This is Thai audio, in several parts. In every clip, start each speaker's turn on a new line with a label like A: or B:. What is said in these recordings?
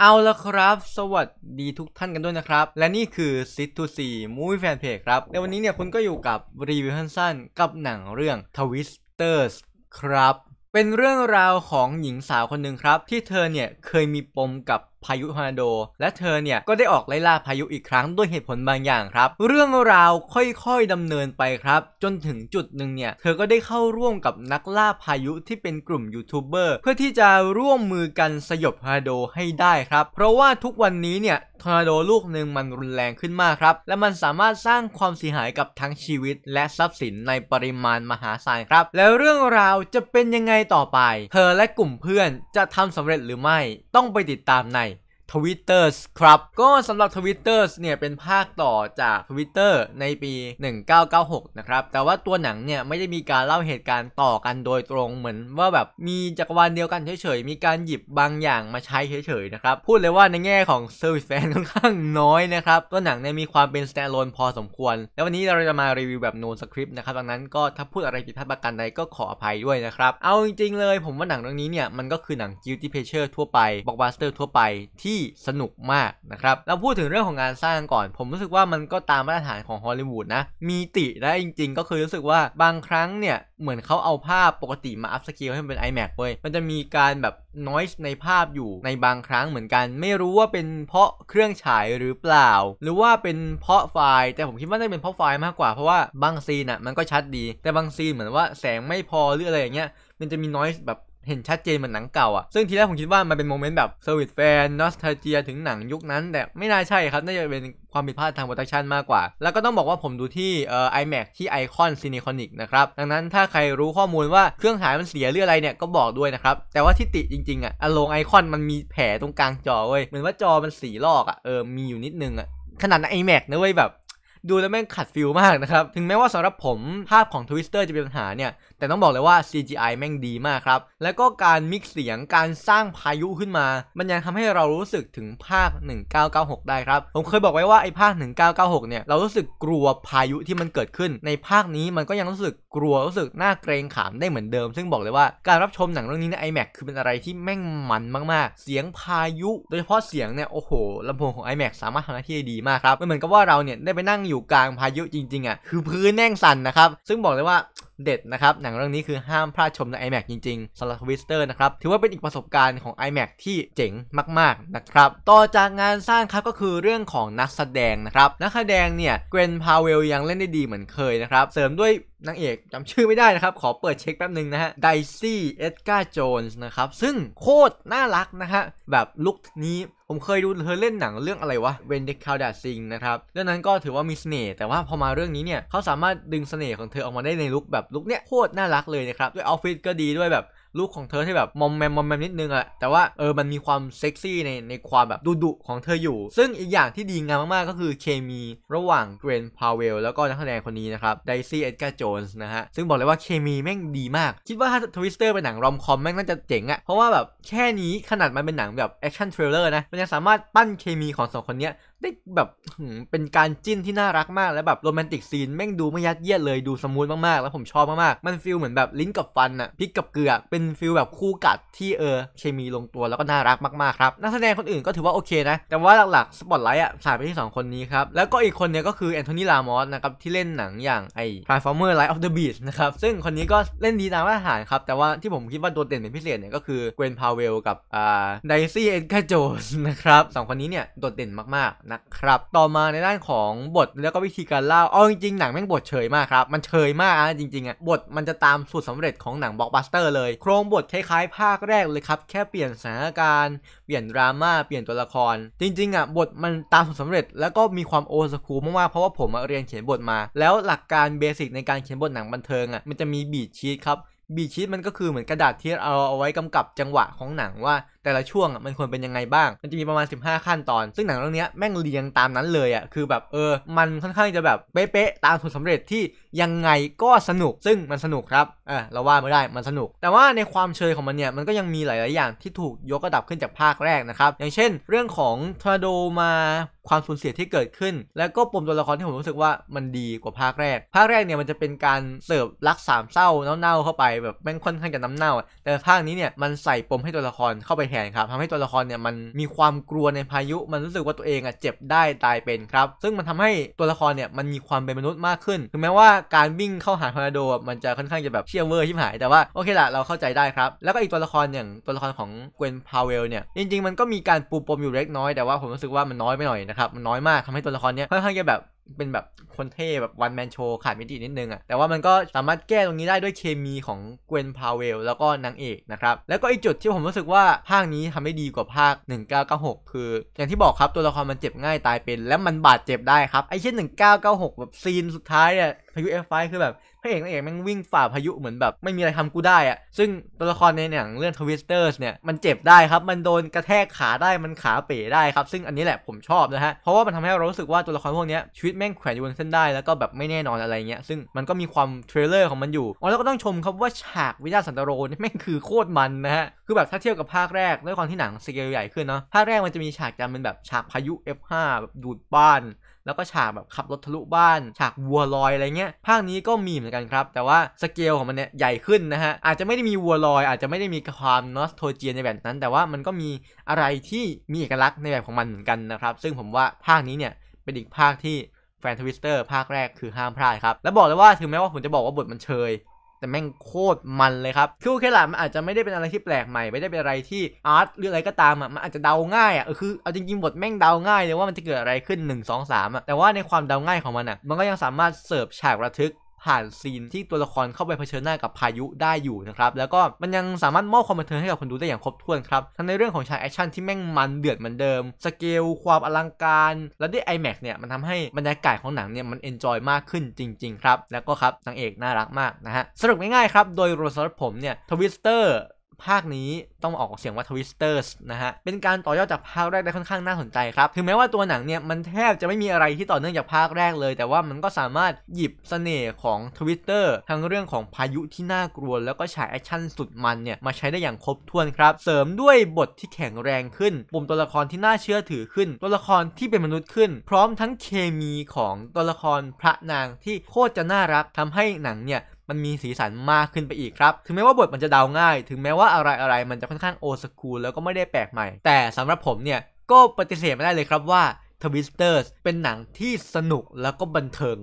A: เอาละครับ สวัสดีทุกท่านกันด้วยนะครับ และนี่คือ Sit to See Movie Fan Page ครับในวันนี้เนี่ยคุณก็อยู่กับรีวิวสั้นๆกับหนังเรื่อง Twisters ครับ เป็นเรื่องราวของหญิงสาวคนหนึ่งครับ ที่เธอเนี่ยเคยมีปมกับพายุฮอร์นาโดและเธอเนี่ยก็ได้ออกไล่ล่าพายุอีกครั้งด้วยเหตุผลบางอย่างครับ เรื่องราวค่อยๆดำเนินไปครับ จนถึงจุดหนึ่งเนี่ยเธอก็ได้เข้าร่วมกับนักล่าพายุที่เป็นกลุ่มยูทูบเบอร์เพื่อที่จะร่วมมือกันสยบฮอร์นาโดให้ได้ครับ เพราะว่าทุกวันนี้เนี่ยทอร์นาโดลูกหนึ่งมันรุนแรงขึ้นมากครับและมันสามารถสร้างความเสียหายกับทั้งชีวิต และทรัพย์สินในปริมาณมหาศาลครับแล้วเรื่องราวจะเป็นยังไงต่อไป เธอและกลุ่มเพื่อนจะทำสำเร็จหรือไม่ต้องไปติดตามในทวิตเตอร์ครับก็สำหรับทวิตเตอร์เนี่ยเป็นภาคต่อจากทวิตเตอร์ในปี 1996 นะครับ แต่ว่าตัวหนังเนี่ยไม่ได้มีการเล่าเหตุการณ์ต่อกันโดยตรงเหมือนว่าแบบมีจักรวาลเดียวกันเฉยๆ มีการหยิบบางอย่างมาใช้เฉยๆนะครับ พูดเลยว่าในแง่ของเซอร์วิสแฟนค่อนข้างน้อยนะครับ ตัวหนังเนี่ยมีความเป็น standalone พอสมควร แล้ววันนี้เราจะมารีวิวแบบโนสคริปต์นะครับดังนั้นก็ถ้าพูดอะไรผิดพลาดประการใดก็ขออภัยด้วยนะครับเอาจริงๆเลย ผมว่าหนังเรื่องนี้เนี่ยมันก็คือหนัง guilty pleasure ทั่วไปบล็อกบัสเตอร์ทั่วไปที่ที่สนุกมากนะครับ เราพูดถึงเรื่องของงานสร้างก่อน ผมรู้สึกว่ามันก็ตามมาตรฐานของฮอลลีวูดนะ มีติได้จริงๆ ก็คือรู้สึกว่าบางครั้งเนี่ย เหมือนเขาเอาภาพปกติมาอัพสกิลให้มันเป็น iMac เว้ยมันจะมีการแบบนอยส์ในภาพอยู่ในบางครั้งเหมือนกันไม่รู้ว่าเป็นเพราะเครื่องฉายหรือเปล่า หรือว่าเป็นเพราะไฟล์ แต่ผมคิดว่าน่าจะเป็นเพราะไฟล์มากกว่า เพราะว่าบางซีนอ่ะมันก็ชัดดี แต่บางซีนเหมือนว่าแสงไม่พอหรืออะไรอย่างเงี้ย มันจะมีนอยส์แบบเห็นชัดเจนเหมือนหนังเก่าอ่ะซึ่งทีแรกผมคิดว่ามันเป็นโมเมนต์แบบเซอร์วิสแฟนนอสทาเจียถึงหนังยุคนั้น แต่ไม่น่าใช่ครับ น่าจะเป็นความผิดพลาดทางโปรดักชันมากกว่า แล้วก็ต้องบอกว่าผมดูที่เอ่อ iMac ที่ไอคอนซีนิคอนิกนะครับ ดังนั้นถ้าใครรู้ข้อมูลว่าเครื่องหายมันเสียหรืออะไรเนี่ย ก็บอกด้วยนะครับ แต่ว่าที่ติจริงๆอ่ะอโลงไอคอนมันมีแผลตรงกลางจอเว้ย เหมือนว่าจอมันสีลอกอ่ะเออมีอยู่นิดนึงอ่ะขนาดไอแม็กนะเว้ยแบบดูแล้วแม่งขัดฟิลมากนะครับ ถึงแม้ว่าสำหรับผมภาพของทวิสเตอร์จะเป็นปัญหาเนี่ย แต่ต้องบอกเลยว่า CGI แม่งดีมากครับ แล้วก็การมิกเสียงการสร้างพายุขึ้นมา มันยังทำให้เรารู้สึกถึงภาค 1996 ได้ครับ ผมเคยบอกไว้ว่าไอ้ภาค 1996 เนี่ย เรารู้สึกกลัวพายุที่มันเกิดขึ้น ในภาคนี้มันก็ยังรู้สึกกลัวรู้สึกน่าเกรงขามได้เหมือนเดิม ซึ่งบอกเลยว่าการรับชมหนังเรื่องนี้ใน iMac คือเป็นอะไรที่แม่งมันมาก ๆ เสียงพายุโดยเฉพาะเสียงเนี่ยโอ้โหลำโพงของ iMac สามารถทำหน้าที่ดีมากครับมันเหมือนกับว่าเราเนี่ยได้ไปนั่งอยอยู่กลางพายุจริงๆอ่ะคือพื้นแน่งสั่นนะครับ ซึ่งบอกเลยว่าเด็ดนะครับหนังเรื่องนี้คือห้ามพลาดชมใน iMac จริงๆสำหรับทวิสเตอร์ นะครับ ถือว่าเป็นอีกประสบการณ์ของ iMac ที่เจ๋งมากๆนะครับต่อจากงานสร้างครับก็คือเรื่องของนักแสดงนะครับนักแสดงเนี่ย เกรน พาเวลยังเล่นได้ดีเหมือนเคยนะครับ เสริมด้วยนางเอกจำชื่อไม่ได้นะครับ ขอเปิดเช็คแป๊บหนึ่งนะฮะไดซี่เอ็ดการ์โจนส์นะครับ ซึ่งโคตร น่ารักนะฮะ แบบลุคนี้ผมเคยดูเธอเล่นหนังเรื่องอะไรวะเวนเดคาวดาซิงนะครับ เรื่องนั้นก็ถือว่ามีเสน่ห์แต่ว่าพอมาเรื่องนี้เนี่ยเขาสามารถดึงเสน่ห์ของเธอออกมาได้ในลุคแบบลุคเนี้ยโคตร น่ารักเลยนะครับ ด้วยออฟฟิศก็ดีด้วยแบบลูกของเธอที่แบบมอมแมมมอมแมมนิดนึงอะแต่ว่าเออมันมีความเซ็กซี่ในในความแบบดุดุของเธออยู่ ซึ่งอีกอย่างที่ดีงามมากๆก็คือเคมีระหว่างเกรนพาวเวลแล้วก็นักแสดงคนนี้นะครับไดซี่เอ็ดการ์โจนส์นะฮะซึ่งบอกเลยว่าเคมีแม่งดีมาก คิดว่าถ้าทวิสเตอร์เป็นหนังรอมคอมแม่งน่าจะเจ๋งอะเพราะว่าแบบแค่นี้ขนาดมันเป็นหนังแบบแอคชั่นเทรลเลอร์นะมันยังสามารถปั้นเคมีของสองคนเนี้ยได้แบบเป็นการจิ้นที่น่ารักมาก แล้วแบบโรแมนติกซีน แม่งดูไม่ยัดเยียดเลยดูสมูทมากๆ แล้วผมชอบมากๆ มันฟิลเหมือนแบบลิ้นกับฟันอะพริกกับเกลือเป็นฟิลแบบคู่กัดที่เออเคมีลงตัวแล้วก็น่ารักมากๆครับนักแสดงคนอื่นก็ถือว่าโอเคนะ แต่ว่าหลักๆ สปอตไลท์อะสายไปที่ 2 คนนี้ครับ แล้วก็อีกคนเนี่ยก็คือแอนโทนีลามอสนะครับที่เล่นหนังอย่างไอ้ Transformer l i g e of the Beast นะครับซึ่งคนนี้ก็เล่นดีตามมาตรฐานครับ แต่ว่าที่ผมคิดว่าโดดเด่นเป็นพิเศษเนี่ยก็คือเกวนพาวเวลกับอ่าไดซี่เอ็ดกาโจนนะครับสองคนนี้เนี่ยโดดเด่นมากๆนะะครับ ต่อมาในด้านของบทแล้วก็วิธีการเล่าเอาจริงๆหนังแม่งบทเฉยมากครับ มันเฉยมาก่ะจริงๆอ่ะ บทมันจะตามสูตรสำเร็จของหนังบล็อกบัสเตอร์เลย โครงบทคล้ายๆ ภาคแรกเลยครับแค่เปลี่ยนสถานการณ์ เปลี่ยนดราม่า เปลี่ยนตัวละคร จริงๆอ่ะบทมันตามสูตรสำเร็จแล้วก็มีความโอสคูมากๆเพราะว่าผมเรียนเขียนบทมา แล้วหลักการเบสิกในการเขียนบทหนังบันเทิงอ่ะมันจะมี บีชีตครับ บีชีตมันก็คือเหมือนกระดาษที่เราเอาไว้กำกับจังหวะของหนังว่าแต่ละช่วงอ่ะมันควรเป็นยังไงบ้าง มันจะมีประมาณ 15 ขั้นตอนซึ่งหนังเรื่องนี้แม่งเรียงตามนั้นเลยอ่ะคือแบบเออมันค่อนข้างจะแบบเป๊ะๆตามผลสำเร็จที่ยังไงก็สนุกซึ่งมันสนุกครับอ่ะเราว่าไม่ได้มันสนุก แต่ว่าในความเชยของมันเนี่ยมันก็ยังมีหลายๆอย่างที่ถูกยกระดับขึ้นจากภาคแรกนะครับอย่างเช่น เรื่องของทอร์โดมาความสูญเสียที่เกิดขึ้นแล้วก็ปมตัวละครที่ผมรู้สึกว่ามันดีกว่าภาคแรก ภาคแรกเนี่ยมันจะเป็นการเสิร์ฟรักสามเศร้าเน่าๆเข้าไปแบบแม่งค่อนข้างจะน้ำเน่าแต่ภาคนี้เนี่ยมันใส่ปมให้ตัวละครเข้าไปทนครับทำให้ตัวละครเนี่ยมันมีความกลัวในพายุ มันรู้สึกว่าตัวเองอ่ะเจ็บได้ตายเป็นครับ ซึ่งมันทำให้ตัวละครเนี่ยมันมีความเป็นมนุษย์มากขึ้น ถึงแม้ว่าการวิ่งเข้าหาทอร์นาโดมันจะค่อนข้างจะแบบเชี่ยวเวอร์ชิบหาย แต่ว่าโอเคละเราเข้าใจได้ครับ แล้วก็อีกตัวละครอย่างตัวละครของเกวนพาวเวลเนี่ยจริงๆ มันก็มีการปูปมอยู่เล็กน้อย แต่ว่าผมรู้สึกว่ามันน้อยไปหน่อยนะครับ มันน้อยมากทำให้ตัวละครเนี่ยค่อนข้างจะแบบเป็นแบบคนเท่แบบวันแมนโชขาดมิตินิดนึงอะแต่ว่ามันก็สามารถแก้ตรงนี้ได้ด้วยเคมีของเกวนพาเวลแล้วก็นางเอกนะครับ แล้วก็อีกจุดที่ผมรู้สึกว่า ภาคนี้ทำไห้ดีกว่าภาค 1996 คือ อย่างที่บอกครับตัวละครมันเจ็บง่ายตายเป็น และมันบาดเจ็บได้ครับ ไอ้เช่น 1996 แบบซีนสุดท้ายเนี่ยพายุเอฟไฟคือแบบพระเอกนางเอกแม่งวิ่งฝ่าพายุเหมือนแบบไม่มีอะไรทำกูได้อะซึ่งตัวละครในหนังเรื่องทวิสเตอร์สเนี่ยมันเจ็บได้ครับ มันโดนกระแทกขาได้ มันขาเป๋ได้ครับ ซึ่งอันนี้แหละผมชอบนะฮะ เพราะว่ามันทำให้เรารู้สึกว่าตัวละครพวกนี้ชีวิตแม่งแขวนอยู่บนเส้นได้แล้วก็แบบไม่แน่นอนอะไรเงี้ย ซึ่งมันก็มีความเทรลเลอร์ของมันอยู่อ๋อแล้วก็ต้องชมครับว่าฉากวิญญาณสันตโรนี่แม่งคือโคตรมันนะฮะ คือแบบถ้าเทียบกับภาคแรกด้วยความที่หนังสเกลใหญ่ขึ้นเนาะ ภาคแรกมันจะมีฉากจำเป็นแบบฉากพายุ F5 แบบดูดบ้านแล้วก็ฉากแบบขับรถทะลุบ้าน ฉากวัวลอย อะไรเงี้ยภาคนี้ก็มี เหมือนกันครับ แต่ว่าสเกลของมันเนี่ยใหญ่ขึ้นนะฮะ อาจจะไม่ได้มีวัวลอย อาจจะไม่ได้มีความนอสโทเจียในแบบนั้น แต่ว่ามันก็มีอะไรที่มีเอกลักษณ์ใน แบบของมันเหมือนกันนะครับ ซึ่งผมว่าภาคนี้เนี่ย เป็นอีกภาคที่แฟนทวิสเตอร์ภาคแรกคือห้ามพลาดครับและบอกเลยว่าถึงแม้ว่าผมจะบอกว่าบทมันเชยแต่แม่งโคตรมันเลยครับ คือโอเคละมันอาจจะไม่ได้เป็นอะไรที่แปลกใหม่ ไม่ได้เป็นอะไรที่อาร์ตหรืออะไรก็ตามอ่ะมันอาจจะเดาง่ายอ่ะคือเอาจริงๆบทแม่งเดาง่ายเลยว่ามันจะเกิดอะไรขึ้น 1 2 3อ่ะแต่ว่าในความเดาง่ายของมันอ่ะมันก็ยังสามารถเสิร์ฟฉากระทึกผ่านซีนที่ตัวละครเข้าไปเผชิญหน้ากับพายุได้อยู่นะครับ แล้วก็มันยังสามารถมอบความบันเทิงให้กับคนดูได้อย่างครบถ้วนครับ ทั้งในเรื่องของฉากแอคชั่นที่แม่งมันเดือดเหมือนเดิม สเกลความอลังการและด้วย i m a กเนี่ยมันทำให้บรรยากาศของหนังเนี่ย มันเอนจอยมากขึ้นจริง ๆ ครับ แล้วก็ครับนางเอกน่ารักมากนะฮะสรุปง่ายๆครับโดยรวมสำหรับผมเนี่ยทวิสเตอร์ภาคนี้ต้องออกเสียงว่า Twisters นะฮะ เป็นการต่อยอดจากภาคแรกได้ค่อนข้างน่าสนใจครับ ถึงแม้ว่าตัวหนังเนี่ย มันแทบจะไม่มีอะไรที่ต่อเนื่องจากภาคแรกเลย แต่ว่ามันก็สามารถหยิบสเสน่ห์ของ t w i ต t e r ทั้งเรื่องของพายุที่น่ากลัวแล้วก็ฉากแอคชั่นสุดมันเนี่ยมาใช้ได้อย่างครบถ้วนครับ เสริมด้วยบทที่แข็งแรงขึ้น ปุ่มตัวละครที่น่าเชื่อถือขึ้น ตัวละครที่เป็นมนุษย์ขึ้น พร้อมทั้งเคมีของตัวละครพระนางที่โคตรจะน่ารักทำให้หนังเนี่ยมันมีสีสันมากขึ้นไปอีกครับ ถึงแม้ว่าบทมันจะเดาง่าย ถึงแม้ว่าอะไรอะไรมันจะค่อนข้างโอสคูลแล้วก็ไม่ได้แปลกใหม่ แต่สำหรับผมเนี่ย ก็ปฏิเสธไม่ได้เลยครับว่าทวิสเตอร์เป็นหนังที่สนุกแล้วก็บันเทิง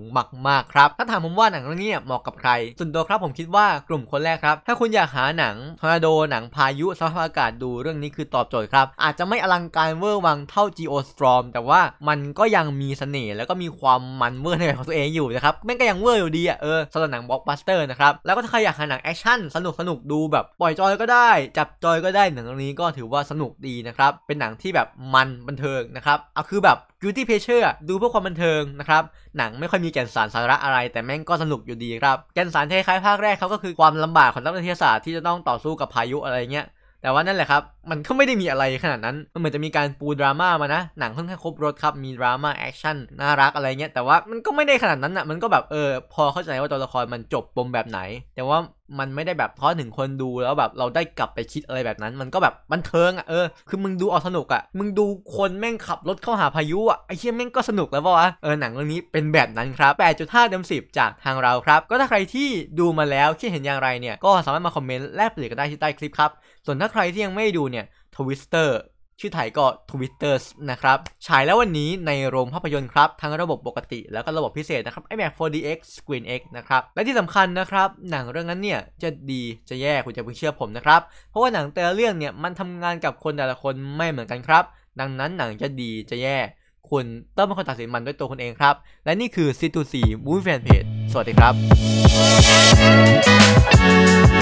A: มาก ๆ ครับ ถ้าถามผมว่าหนังเรื่องนี้เหมาะกับใครส่วนตัวครับผมคิดว่ากลุ่มคนแรกครับ ถ้าคุณอยากหาหนังทอร์นาโดหนังพายุสภาพอากาศดูเรื่องนี้คือตอบโจทย์ครับ อาจจะไม่อลังการเวอร์วังเท่า Geostorm แต่ว่ามันก็ยังมีเสน่ห์แล้วก็มีความมันเวอร์ในแบบของตัวเองอยู่นะครับแม่งก็ยังเวอร์อยู่ดีอ่ะเออสำหรับหนังบล็อกบัสเตอร์นะครับแล้วก็ถ้าใครอยากหาหนังแอคชั่น สนุกสนุกดูแบบปล่อยจอยก็ได้ จับจอยก็ได้หนังเรื่องนี้ก็ถือว่าสนุกดีนะครับเป็นหนังที่แบบมันบันเทิงนะครับเอาคือแบบกิวตี้เพเชอร์ดูเพื่อความบันเทิงนะครับหนังไม่ค่อยมีแก่นสารสาระอะไร แต่แม่งก็สนุกอยู่ดีครับแก่นสารคล้ายๆภาคแรกเขาก็คือความลำบากของนักวิทยาศาสตร์ที่จะต้องต่อสู้กับพายุอะไรเงี้ยแต่ว่านั่นแหละครับ มันก็ไม่ได้มีอะไรขนาดนั้นมันเหมือนจะมีการปูดราม่ามานะหนังค่อนข้างครบรถครับมีดราม่าแอคชั่นน่ารักอะไรเงี้ยแต่ว่ามันก็ไม่ได้ขนาดนั้นอนะ่ะมันก็แบบเออพอเข้าใจว่าตัวละครมันจบปมแบบไหน แต่ว่ามันไม่ได้แบบเพราะถึงคนดูแล้วแบบเราได้กลับไปคิดอะไรแบบนั้น มันก็แบบบันเทิงอ่ะเออคือมึงดูออกสนุกอ่ะมึงดูคนแม่งขับรถเข้าหาพายุอ่ะไอ้เชี่ยแม่งก็สนุกแล้วปะวะเออหนังเรื่องนี้เป็นแบบนั้นครับ 8.5เต็ม10 จากทางเราครับ ก็ถ้าใครที่ดูมาแล้วคิดเห็นอย่างไรเนี่ยก็สามารถมาคอมเมนต์แลกเปลี่ยนกันได้ที่ใต้คลิปครับ ส่วนถ้าใครที่ยังไม่ดูเนี่ยทวิสเตอร์ชื่อไทยก็ Twitter นะครับ ฉายแล้ววันนี้ในโรงภาพยนตร์ครับ ทั้งระบบปกติแล้วก็ระบบพิเศษนะครับ iMac 4DX Screen X นะครับ และที่สำคัญนะครับ หนังเรื่องนั้นเนี่ย จะดีจะแย่ คุณจะเพิ่งเชื่อผมนะครับ เพราะว่าหนังแต่ละเรื่องเนี่ย มันทำงานกับคนแต่ละคนไม่เหมือนกันครับ ดังนั้นหนังจะดีจะแย่ คุณต้องเป็นคนตัดสินมันด้วยตัวคุณเองครับและนี่คือ C2C Movie Fan Page สวัสดีครับ